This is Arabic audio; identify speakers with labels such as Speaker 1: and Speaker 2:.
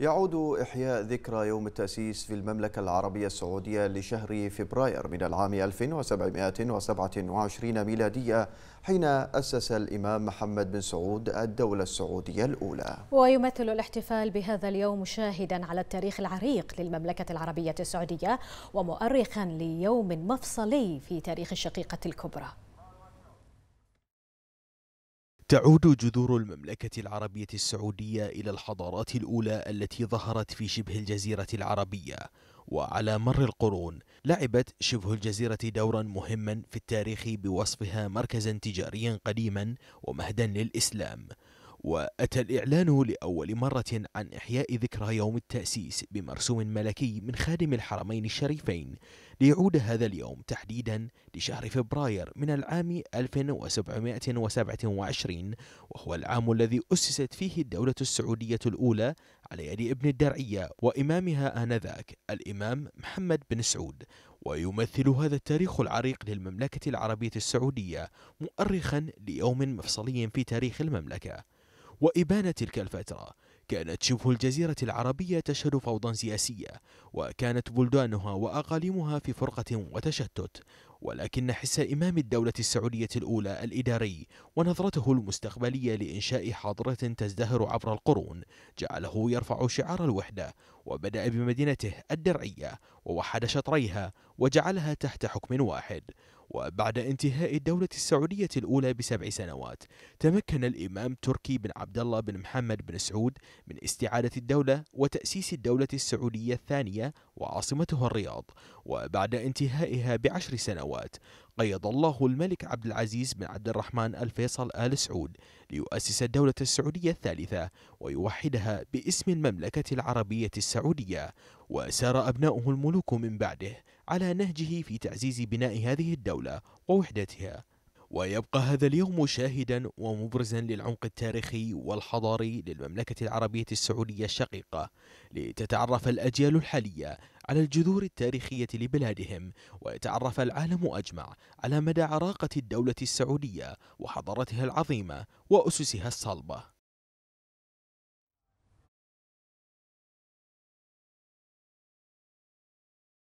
Speaker 1: يعود إحياء ذكرى يوم التأسيس في المملكة العربية السعودية لشهر فبراير من العام 1727 ميلادية حين أسس الإمام محمد بن سعود الدولة السعودية الأولى ويمثل الاحتفال بهذا اليوم شاهدا على التاريخ العريق للمملكة العربية السعودية ومؤرخا ليوم مفصلي في تاريخ الشقيقة الكبرى تعود جذور المملكة العربية السعودية إلى الحضارات الأولى التي ظهرت في شبه الجزيرة العربية وعلى مر القرون لعبت شبه الجزيرة دورا مهما في التاريخ بوصفها مركزا تجاريا قديما ومهدا للإسلام وأتى الإعلان لأول مرة عن إحياء ذكرى يوم التأسيس بمرسوم ملكي من خادم الحرمين الشريفين ليعود هذا اليوم تحديدا لشهر فبراير من العام 1727 وهو العام الذي أسست فيه الدولة السعودية الأولى على يد ابن الدرعية وإمامها آنذاك الإمام محمد بن سعود ويمثل هذا التاريخ العريق للمملكة العربية السعودية مؤرخا ليوم مفصلي في تاريخ المملكة وإبانة تلك الفترة كانت شبه الجزيرة العربية تشهد فوضى سياسية وكانت بلدانها وأقاليمها في فرقة وتشتت ولكن حس إمام الدولة السعودية الأولى الإداري ونظرته المستقبلية لإنشاء حاضرة تزدهر عبر القرون جعله يرفع شعار الوحدة وبدأ بمدينته الدرعية ووحد شطريها وجعلها تحت حكم واحد وبعد انتهاء الدولة السعودية الأولى بسبع سنوات تمكن الإمام تركي بن عبد الله بن محمد بن سعود من استعادة الدولة وتأسيس الدولة السعودية الثانية وعاصمتها الرياض وبعد انتهائها بعشر سنوات قيد الله الملك عبد العزيز بن عبد الرحمن الفيصل آل سعود ليؤسس الدولة السعودية الثالثة ويوحدها باسم المملكة العربية السعودية وسار أبناؤه الملوك من بعده على نهجه في تعزيز بناء هذه الدولة ووحدتها ويبقى هذا اليوم شاهدا ومبرزا للعمق التاريخي والحضاري للمملكة العربية السعودية الشقيقة لتتعرف الأجيال الحالية على الجذور التاريخية لبلادهم ويتعرف العالم أجمع على مدى عراقة الدولة السعودية وحضارتها العظيمة وأسسها الصلبة